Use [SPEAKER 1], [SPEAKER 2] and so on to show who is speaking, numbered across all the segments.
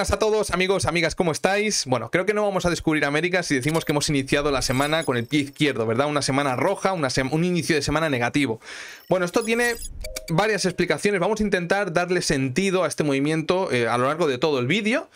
[SPEAKER 1] a todos, amigos, amigas, ¿cómo estáis? Bueno, creo que no vamos a descubrir América si decimos que hemos iniciado la semana con el pie izquierdo, ¿verdad? Una semana roja, un inicio de semana negativo. Bueno, esto tiene varias explicaciones. Vamos a intentar darle sentido a este movimiento eh, a lo largo de todo el vídeo.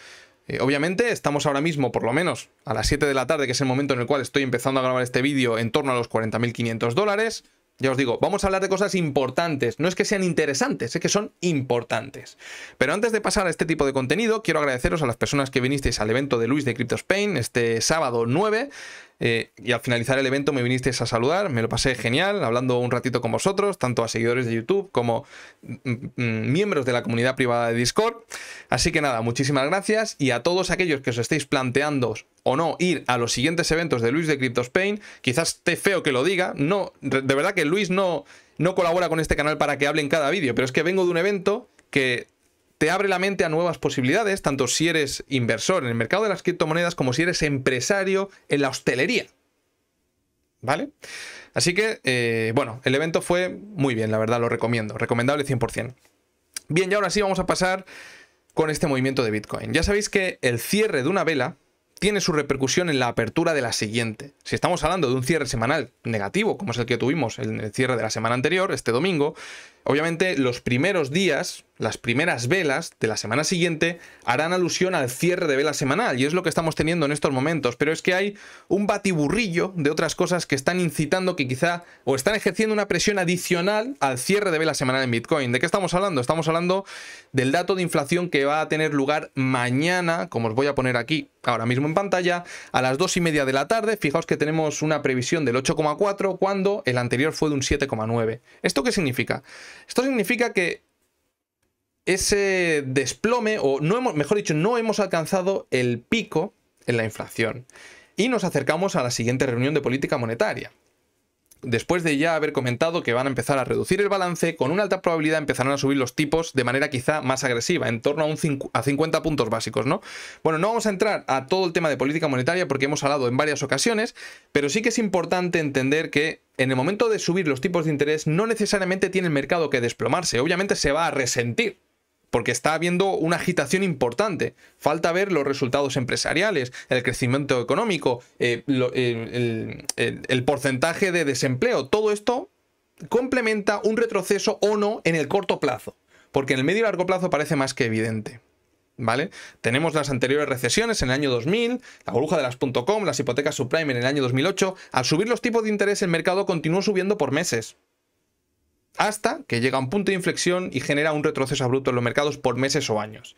[SPEAKER 1] Eh, obviamente estamos ahora mismo, por lo menos, a las 7 de la tarde, que es el momento en el cual estoy empezando a grabar este vídeo, en torno a los 40.500 dólares. Ya os digo, vamos a hablar de cosas importantes. No es que sean interesantes, es que son importantes. Pero antes de pasar a este tipo de contenido, quiero agradeceros a las personas que vinisteis al evento de Luis de CryptoSpain este sábado 9. Eh, y al finalizar el evento me vinisteis a saludar, me lo pasé genial, hablando un ratito con vosotros, tanto a seguidores de YouTube como mm, mm, mm, miembros de la comunidad privada de Discord. Así que nada, muchísimas gracias y a todos aquellos que os estéis planteando o no ir a los siguientes eventos de Luis de CryptoSpain. Quizás esté feo que lo diga. No, de verdad que Luis no, no colabora con este canal para que hable en cada vídeo, pero es que vengo de un evento que te abre la mente a nuevas posibilidades, tanto si eres inversor en el mercado de las criptomonedas como si eres empresario en la hostelería. ¿Vale? Así que, eh, bueno, el evento fue muy bien, la verdad, lo recomiendo. Recomendable 100%. Bien, y ahora sí vamos a pasar con este movimiento de Bitcoin. Ya sabéis que el cierre de una vela tiene su repercusión en la apertura de la siguiente. Si estamos hablando de un cierre semanal negativo, como es el que tuvimos en el cierre de la semana anterior, este domingo, obviamente los primeros días, las primeras velas de la semana siguiente harán alusión al cierre de vela semanal, y es lo que estamos teniendo en estos momentos, pero es que hay un batiburrillo de otras cosas que están incitando que quizá o están ejerciendo una presión adicional al cierre de vela semanal en Bitcoin. ¿De qué estamos hablando? Estamos hablando del dato de inflación que va a tener lugar mañana, como os voy a poner aquí ahora mismo en pantalla, a las 2 y media de la tarde. Fijaos que tenemos una previsión del 8,4 cuando el anterior fue de un 7,9. ¿Esto qué significa? Esto significa que ese desplome, o no mejor dicho, no hemos alcanzado el pico en la inflación. Y nos acercamos a la siguiente reunión de política monetaria. Después de ya haber comentado que van a empezar a reducir el balance, con una alta probabilidad empezarán a subir los tipos de manera quizá más agresiva, en torno a, un a 50 puntos básicos, ¿no? Bueno, no vamos a entrar a todo el tema de política monetaria porque hemos hablado en varias ocasiones, pero sí que es importante entender que en el momento de subir los tipos de interés no necesariamente tiene el mercado que desplomarse, obviamente se va a resentir porque está habiendo una agitación importante. Falta ver los resultados empresariales, el crecimiento económico, eh, eh, el, porcentaje de desempleo. Todo esto complementa un retroceso o no en el corto plazo, porque en el medio y largo plazo parece más que evidente. ¿Vale? Tenemos las anteriores recesiones en el año 2000, la burbuja de las .com, las hipotecas subprime en el año 2008. Al subir los tipos de interés, el mercado continuó subiendo por meses hasta que llega un punto de inflexión y genera un retroceso abrupto en los mercados por meses o años.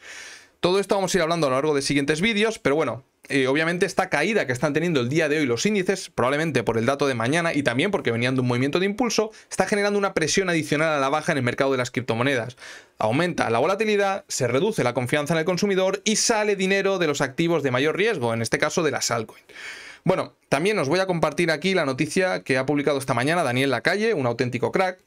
[SPEAKER 1] Todo esto vamos a ir hablando a lo largo de siguientes vídeos, pero bueno, eh, obviamente esta caída que están teniendo el día de hoy los índices, probablemente por el dato de mañana y también porque venían de un movimiento de impulso, está generando una presión adicional a la baja en el mercado de las criptomonedas. Aumenta la volatilidad, se reduce la confianza en el consumidor y sale dinero de los activos de mayor riesgo, en este caso de las altcoins. Bueno, también os voy a compartir aquí la noticia que ha publicado esta mañana Daniel Lacalle, un auténtico crack,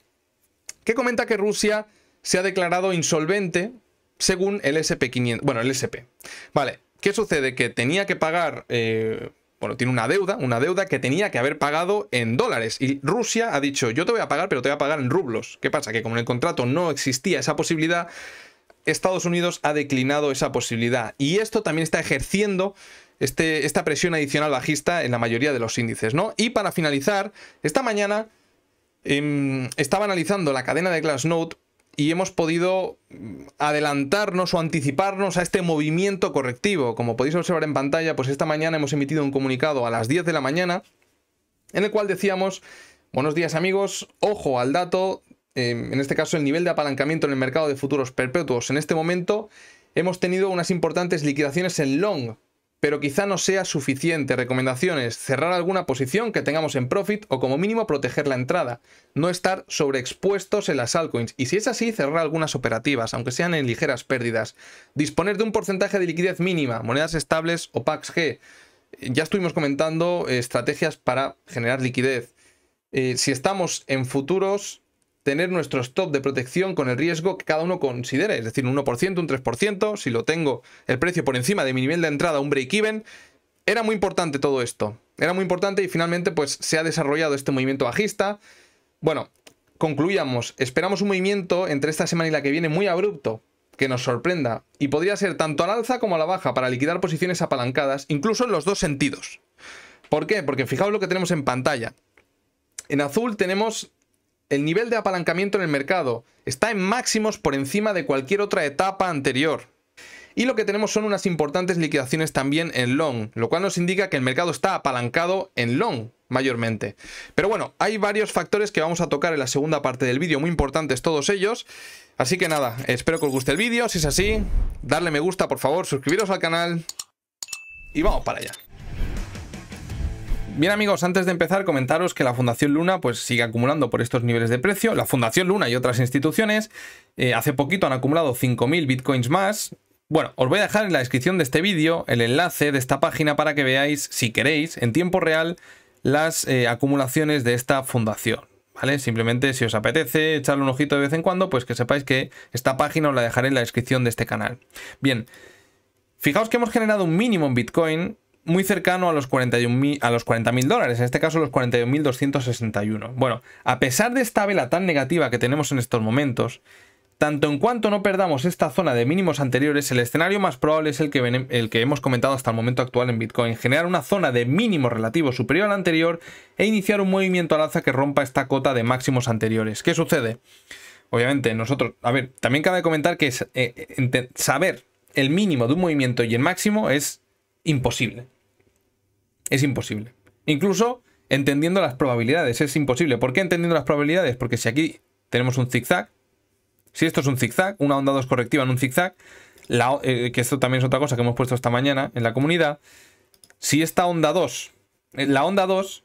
[SPEAKER 1] que comenta que Rusia se ha declarado insolvente según el SP500, bueno, el SP. Vale, ¿qué sucede? Que tenía que pagar, eh, bueno, tiene una deuda, una deuda que tenía que haber pagado en dólares. Y Rusia ha dicho, yo te voy a pagar, pero te voy a pagar en rublos. ¿Qué pasa? Que como en el contrato no existía esa posibilidad, Estados Unidos ha declinado esa posibilidad. Y esto también está ejerciendo este, esta presión adicional bajista en la mayoría de los índices, ¿no? Y para finalizar, esta mañana Em, estaba analizando la cadena de Glassnode y hemos podido mm, adelantarnos o anticiparnos a este movimiento correctivo. Como podéis observar en pantalla, pues esta mañana hemos emitido un comunicado a las 10 de la mañana en el cual decíamos, buenos días amigos, ojo al dato, em, en este caso el nivel de apalancamiento en el mercado de futuros perpetuos. En este momento hemos tenido unas importantes liquidaciones en long, pero quizá no sea suficiente. Recomendaciones, cerrar alguna posición que tengamos en profit o como mínimo proteger la entrada. No estar sobreexpuestos en las altcoins. Y si es así, cerrar algunas operativas, aunque sean en ligeras pérdidas. Disponer de un porcentaje de liquidez mínima, monedas estables o packs G. Ya estuvimos comentando eh, estrategias para generar liquidez. Eh, si estamos en futuros, tener nuestro stop de protección con el riesgo que cada uno considere, es decir, un 1%, un 3%, si lo tengo el precio por encima de mi nivel de entrada, un break-even. Era muy importante todo esto, era muy importante y finalmente pues se ha desarrollado este movimiento bajista. Bueno, concluyamos, esperamos un movimiento entre esta semana y la que viene muy abrupto, que nos sorprenda, y podría ser tanto al alza como a la baja para liquidar posiciones apalancadas, incluso en los dos sentidos. ¿Por qué? Porque fijaos lo que tenemos en pantalla. En azul tenemos el nivel de apalancamiento en el mercado está en máximos por encima de cualquier otra etapa anterior. Y lo que tenemos son unas importantes liquidaciones también en long, lo cual nos indica que el mercado está apalancado en long mayormente. Pero bueno, hay varios factores que vamos a tocar en la segunda parte del vídeo, muy importantes todos ellos. Así que nada, espero que os guste el vídeo, si es así, darle me gusta por favor, suscribiros al canal y vamos para allá. Bien amigos, antes de empezar comentaros que la Fundación Luna pues sigue acumulando por estos niveles de precio. La Fundación Luna y otras instituciones eh, hace poquito han acumulado 5.000 bitcoins más. Bueno, os voy a dejar en la descripción de este vídeo el enlace de esta página para que veáis, si queréis, en tiempo real las eh, acumulaciones de esta fundación. ¿Vale? Simplemente si os apetece echarle un ojito de vez en cuando, pues que sepáis que esta página os la dejaré en la descripción de este canal. Bien, fijaos que hemos generado un mínimo en Bitcoin muy cercano a los 41 a los 40.000 dólares, en este caso los 41.261. Bueno, a pesar de esta vela tan negativa que tenemos en estos momentos, tanto en cuanto no perdamos esta zona de mínimos anteriores, el escenario más probable es el que, el que hemos comentado hasta el momento actual en Bitcoin, generar una zona de mínimo relativo superior al anterior e iniciar un movimiento al alza que rompa esta cota de máximos anteriores. ¿Qué sucede? Obviamente, nosotros, a ver, también cabe comentar que eh, eh, saber el mínimo de un movimiento y el máximo es imposible. Es imposible. Incluso entendiendo las probabilidades, es imposible. ¿Por qué entendiendo las probabilidades? Porque si aquí tenemos un zigzag, si esto es un zigzag, una onda 2 correctiva en un zigzag, la, eh, que esto también es otra cosa que hemos puesto esta mañana en la comunidad, si esta onda 2, eh, la onda 2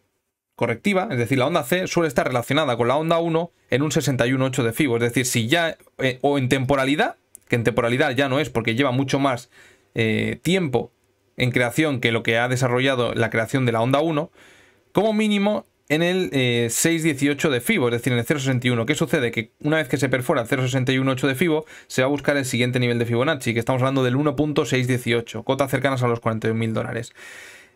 [SPEAKER 1] correctiva, es decir, la onda C suele estar relacionada con la onda 1 en un 61.8 de FIBO, es decir, si ya, eh, o en temporalidad, que en temporalidad ya no es porque lleva mucho más tiempo en creación que lo que ha desarrollado la creación de la onda 1, como mínimo en el 618 eh, de FIBO, es decir, en el 061. ¿Qué sucede? Que una vez que se perfora el 0618 de FIBO, se va a buscar el siguiente nivel de Fibonacci, que estamos hablando del 1.618, cotas cercanas a los 41.000 dólares.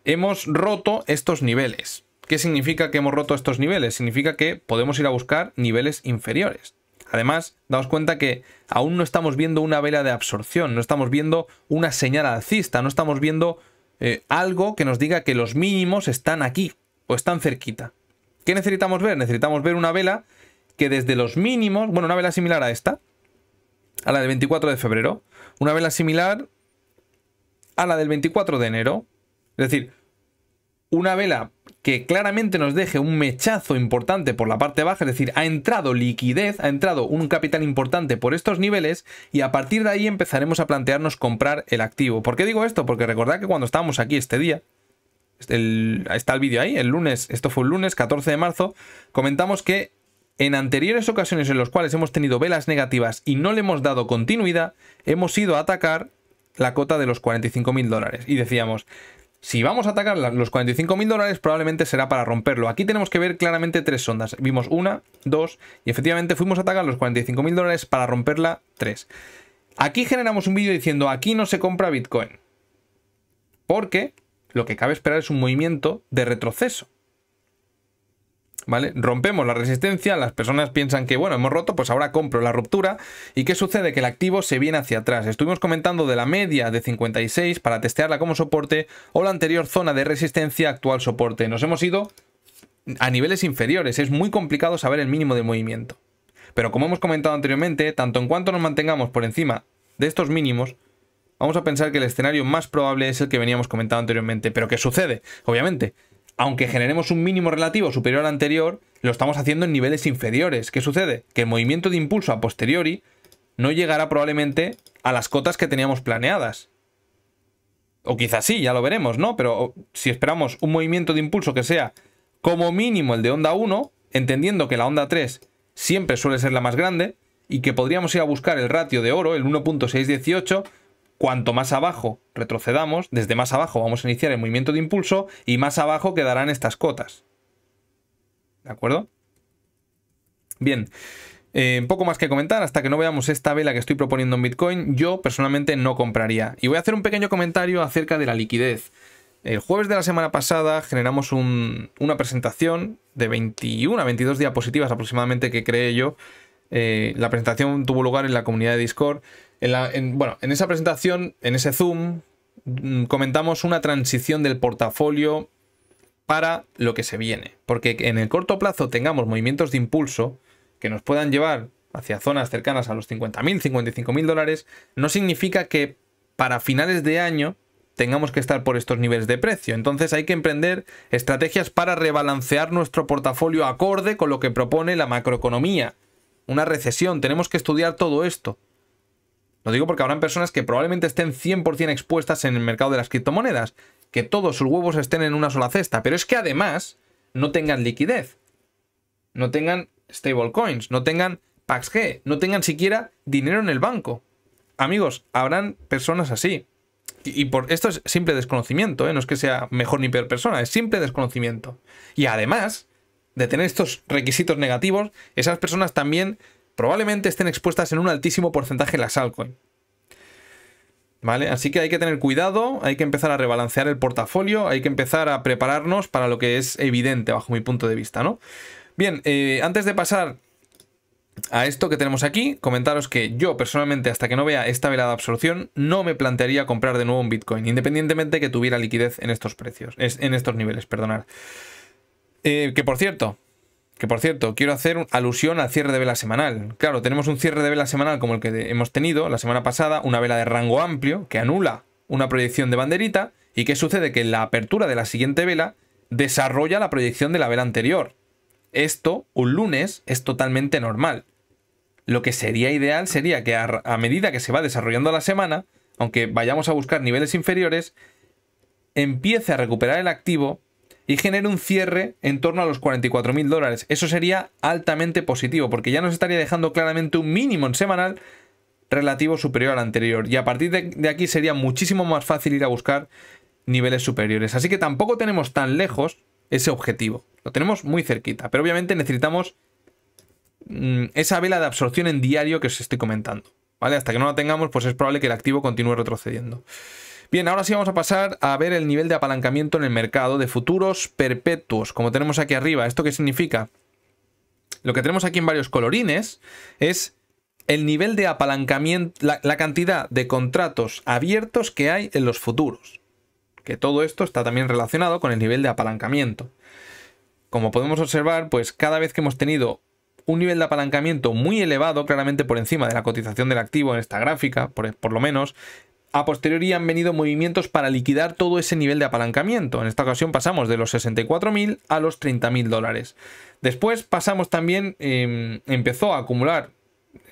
[SPEAKER 1] Hemos roto estos niveles. ¿Qué significa que hemos roto estos niveles? Significa que podemos ir a buscar niveles inferiores. Además, daos cuenta que aún no estamos viendo una vela de absorción, no estamos viendo una señal alcista, no estamos viendo eh, algo que nos diga que los mínimos están aquí o están cerquita. ¿Qué necesitamos ver? Necesitamos ver una vela que desde los mínimos, bueno, una vela similar a esta, a la del 24 de febrero, una vela similar a la del 24 de enero. Es decir, una vela que claramente nos deje un mechazo importante por la parte baja, es decir, ha entrado liquidez, ha entrado un capital importante por estos niveles y a partir de ahí empezaremos a plantearnos comprar el activo. ¿Por qué digo esto? Porque recordad que cuando estábamos aquí este día, está el vídeo ahí, el lunes, esto fue el lunes 14 de marzo, comentamos que en anteriores ocasiones en las cuales hemos tenido velas negativas y no le hemos dado continuidad, hemos ido a atacar la cota de los 45 mil dólares. Y decíamos, si vamos a atacar los 45 mil dólares, probablemente será para romperlo. Aquí tenemos que ver claramente tres sondas. Vimos una, dos, y efectivamente fuimos a atacar los 45 mil dólares para romperla tres. Aquí generamos un vídeo diciendo, aquí no se compra Bitcoin. Porque lo que cabe esperar es un movimiento de retroceso. ¿vale? Rompemos la resistencia, las personas piensan que, bueno, hemos roto, pues ahora compro la ruptura. ¿Y qué sucede? Que el activo se viene hacia atrás. Estuvimos comentando de la media de 56 para testearla como soporte o la anterior zona de resistencia actual soporte. Nos hemos ido a niveles inferiores. Es muy complicado saber el mínimo de movimiento. Pero como hemos comentado anteriormente, tanto en cuanto nos mantengamos por encima de estos mínimos, vamos a pensar que el escenario más probable es el que veníamos comentando anteriormente. Pero ¿qué sucede? Obviamente, aunque generemos un mínimo relativo superior al anterior, lo estamos haciendo en niveles inferiores. ¿Qué sucede? Que el movimiento de impulso a posteriori no llegará probablemente a las cotas que teníamos planeadas. O quizás sí, ya lo veremos, ¿no? Pero si esperamos un movimiento de impulso que sea como mínimo el de onda 1, entendiendo que la onda 3 siempre suele ser la más grande, y que podríamos ir a buscar el ratio de oro, el 1.618, Cuanto más abajo retrocedamos, desde más abajo vamos a iniciar el movimiento de impulso y más abajo quedarán estas cotas. ¿De acuerdo? Bien, eh, poco más que comentar, hasta que no veamos esta vela que estoy proponiendo en Bitcoin, yo personalmente no compraría. Y voy a hacer un pequeño comentario acerca de la liquidez. El jueves de la semana pasada generamos una presentación de 21 a 22 diapositivas aproximadamente que cree yo. Eh, la presentación tuvo lugar en la comunidad de Discord en bueno, en esa presentación, en ese Zoom, mm, comentamos una transición del portafolio para lo que se viene. Porque en el corto plazo tengamos movimientos de impulso que nos puedan llevar hacia zonas cercanas a los 50.000, 55.000 dólares, no significa que para finales de año tengamos que estar por estos niveles de precio. Entonces hay que emprender estrategias para rebalancear nuestro portafolio acorde con lo que propone la macroeconomía. Una recesión, tenemos que estudiar todo esto. Lo digo porque habrán personas que probablemente estén 100% expuestas en el mercado de las criptomonedas, que todos sus huevos estén en una sola cesta, pero es que además no tengan liquidez, no tengan stablecoins, no tengan PAXG, no tengan siquiera dinero en el banco. Amigos, habrán personas así. Y, por esto es simple desconocimiento, ¿eh? no es que sea mejor ni peor persona, es simple desconocimiento. Y además de tener estos requisitos negativos, esas personas también probablemente estén expuestas en un altísimo porcentaje las altcoins. ¿Vale? Así que hay que tener cuidado, hay que empezar a rebalancear el portafolio, hay que empezar a prepararnos para lo que es evidente bajo mi punto de vista, ¿no? Bien, eh, antes de pasar a esto que tenemos aquí, comentaros que yo personalmente hasta que no vea esta velada absorción no me plantearía comprar de nuevo un Bitcoin, independientemente de que tuviera liquidez en estos precios, en estos niveles, eh, que por cierto, que por cierto, quiero hacer alusión al cierre de vela semanal. Claro, tenemos un cierre de vela semanal como el que hemos tenido la semana pasada, una vela de rango amplio que anula una proyección de banderita. ¿Y qué sucede? Que la apertura de la siguiente vela desarrolla la proyección de la vela anterior. Esto, un lunes, es totalmente normal. Lo que sería ideal sería que a medida que se va desarrollando la semana, aunque vayamos a buscar niveles inferiores, empiece a recuperar el activo y genere un cierre en torno a los 44 mil dólares. Eso sería altamente positivo porque ya nos estaría dejando claramente un mínimo en semanal relativo superior al anterior. Y a partir de, aquí sería muchísimo más fácil ir a buscar niveles superiores. Así que tampoco tenemos tan lejos ese objetivo. Lo tenemos muy cerquita. Pero obviamente necesitamos mm, esa vela de absorción en diario que os estoy comentando. ¿Vale? Hasta que no la tengamos, pues es probable que el activo continúe retrocediendo. Bien, ahora sí vamos a pasar a ver el nivel de apalancamiento en el mercado de futuros perpetuos, como tenemos aquí arriba. ¿Esto qué significa? Lo que tenemos aquí en varios colorines es el nivel de apalancamiento, la, cantidad de contratos abiertos que hay en los futuros. Que todo esto está también relacionado con el nivel de apalancamiento. Como podemos observar, pues cada vez que hemos tenido un nivel de apalancamiento muy elevado, claramente por encima de la cotización del activo en esta gráfica, por, lo menos, a posteriori han venido movimientos para liquidar todo ese nivel de apalancamiento. En esta ocasión pasamos de los 64.000 a los 30.000 dólares. Después pasamos también, em, empezó a acumular,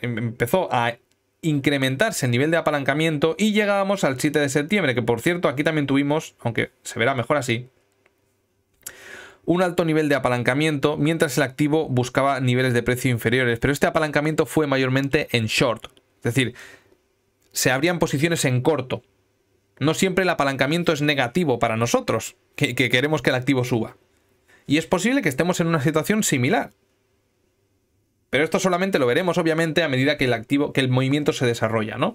[SPEAKER 1] em, empezó a incrementarse el nivel de apalancamiento y llegábamos al 7 de septiembre, que por cierto aquí también tuvimos, aunque se verá mejor así, un alto nivel de apalancamiento mientras el activo buscaba niveles de precio inferiores, pero este apalancamiento fue mayormente en short, es decir, se abrían posiciones en corto. No siempre el apalancamiento es negativo para nosotros, que, queremos que el activo suba. Y es posible que estemos en una situación similar. Pero esto solamente lo veremos, obviamente, a medida que el, activo, que el movimiento se desarrolla, ¿no?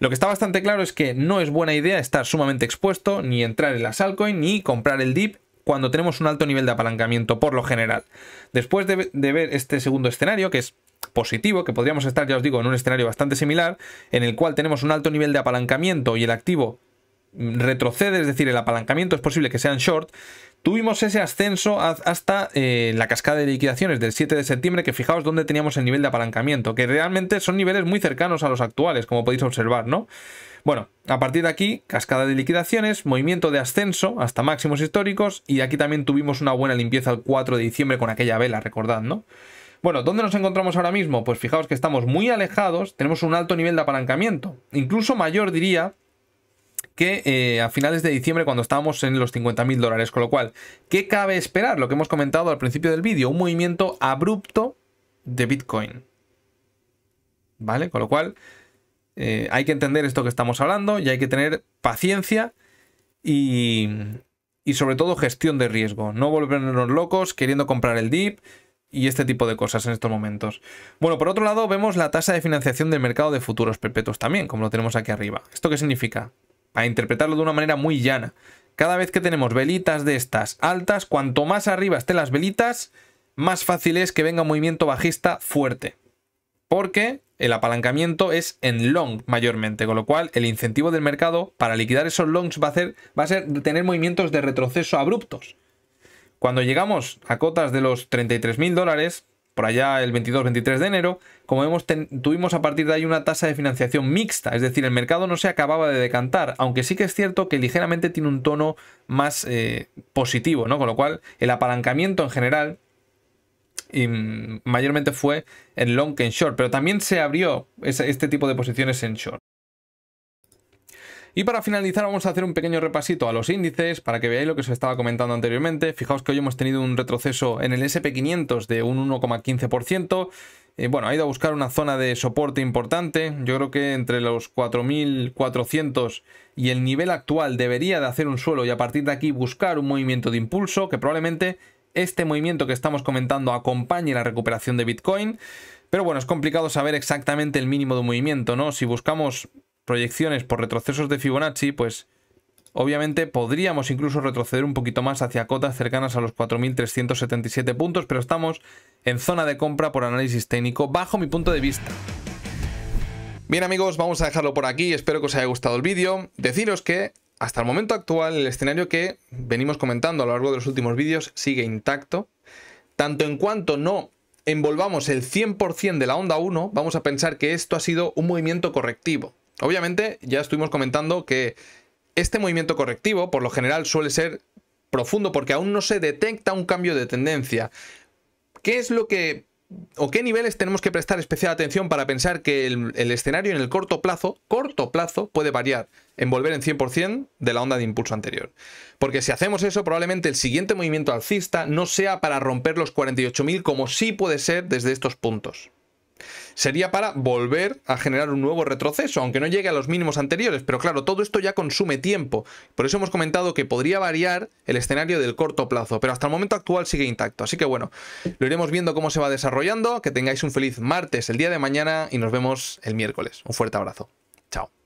[SPEAKER 1] Lo que está bastante claro es que no es buena idea estar sumamente expuesto, ni entrar en las altcoins ni comprar el dip cuando tenemos un alto nivel de apalancamiento, por lo general. Después de ver este segundo escenario, que es positivo, que podríamos estar, ya os digo, en un escenario bastante similar, en el cual tenemos un alto nivel de apalancamiento y el activo retrocede, es decir, el apalancamiento es posible que sean short, Tuvimos ese ascenso hasta eh, la cascada de liquidaciones del 7 de septiembre, que fijaos dónde teníamos el nivel de apalancamiento, que realmente son niveles muy cercanos a los actuales, como podéis observar, ¿no? Bueno, a partir de aquí, cascada de liquidaciones, movimiento de ascenso hasta máximos históricos, y aquí también tuvimos una buena limpieza el 4 de diciembre con aquella vela, recordad, ¿no? Bueno, ¿dónde nos encontramos ahora mismo? Pues fijaos que estamos muy alejados, tenemos un alto nivel de apalancamiento, incluso mayor diría que eh, a finales de diciembre cuando estábamos en los 50.000 dólares, con lo cual, ¿qué cabe esperar? Lo que hemos comentado al principio del vídeo, un movimiento abrupto de Bitcoin. ¿Vale? Con lo cual, eh, hay que entender esto que estamos hablando y hay que tener paciencia y, y sobre todo gestión de riesgo. No volvernos locos queriendo comprar el dip, y este tipo de cosas en estos momentos. Bueno, por otro lado, vemos la tasa de financiación del mercado de futuros perpetuos también, como lo tenemos aquí arriba. ¿Esto qué significa? Para interpretarlo de una manera muy llana. Cada vez que tenemos velitas de estas altas, cuanto más arriba estén las velitas, más fácil es que venga un movimiento bajista fuerte. Porque el apalancamiento es en long mayormente, con lo cual el incentivo del mercado para liquidar esos longs va a, va a ser tener movimientos de retroceso abruptos. Cuando llegamos a cotas de los 33.000 dólares, por allá el 22-23 de enero, como vemos, tuvimos a partir de ahí una tasa de financiación mixta, es decir, el mercado no se acababa de decantar, aunque sí que es cierto que ligeramente tiene un tono más eh, positivo, ¿no? Con lo cual, el apalancamiento en general mm, mayormente fue en long que en short, pero también se abrió este tipo de posiciones en short. Y para finalizar vamos a hacer un pequeño repasito a los índices para que veáis lo que os estaba comentando anteriormente. Fijaos que hoy hemos tenido un retroceso en el SP500 de un 1,15%. Eh, bueno, ha ido a buscar una zona de soporte importante. Yo creo que entre los 4.400 y el nivel actual debería de hacer un suelo y a partir de aquí buscar un movimiento de impulso que probablemente este movimiento que estamos comentando acompañe la recuperación de Bitcoin. Pero bueno, es complicado saber exactamente el mínimo de movimiento, ¿no? Si buscamos proyecciones por retrocesos de Fibonacci, pues obviamente podríamos incluso retroceder un poquito más hacia cotas cercanas a los 4.377 puntos, pero estamos en zona de compra por análisis técnico bajo mi punto de vista. Bien amigos, vamos a dejarlo por aquí, espero que os haya gustado el vídeo. Deciros que hasta el momento actual el escenario que venimos comentando a lo largo de los últimos vídeos sigue intacto. Tanto en cuanto no envolvamos el 100% de la onda 1, vamos a pensar que esto ha sido un movimiento correctivo. Obviamente, ya estuvimos comentando que este movimiento correctivo, por lo general, suele ser profundo porque aún no se detecta un cambio de tendencia. ¿Qué es lo que o qué niveles tenemos que prestar especial atención para pensar que el, escenario en el corto plazo, corto plazo, puede variar en volver en 100% de la onda de impulso anterior. Porque si hacemos eso, probablemente el siguiente movimiento alcista no sea para romper los 48.000 como sí puede ser desde estos puntos sería para volver a generar un nuevo retroceso, aunque no llegue a los mínimos anteriores. Pero claro, todo esto ya consume tiempo. Por eso hemos comentado que podría variar el escenario del corto plazo, pero hasta el momento actual sigue intacto. Así que bueno, lo iremos viendo cómo se va desarrollando. Que tengáis un feliz martes el día de mañana y nos vemos el miércoles. Un fuerte abrazo. Chao.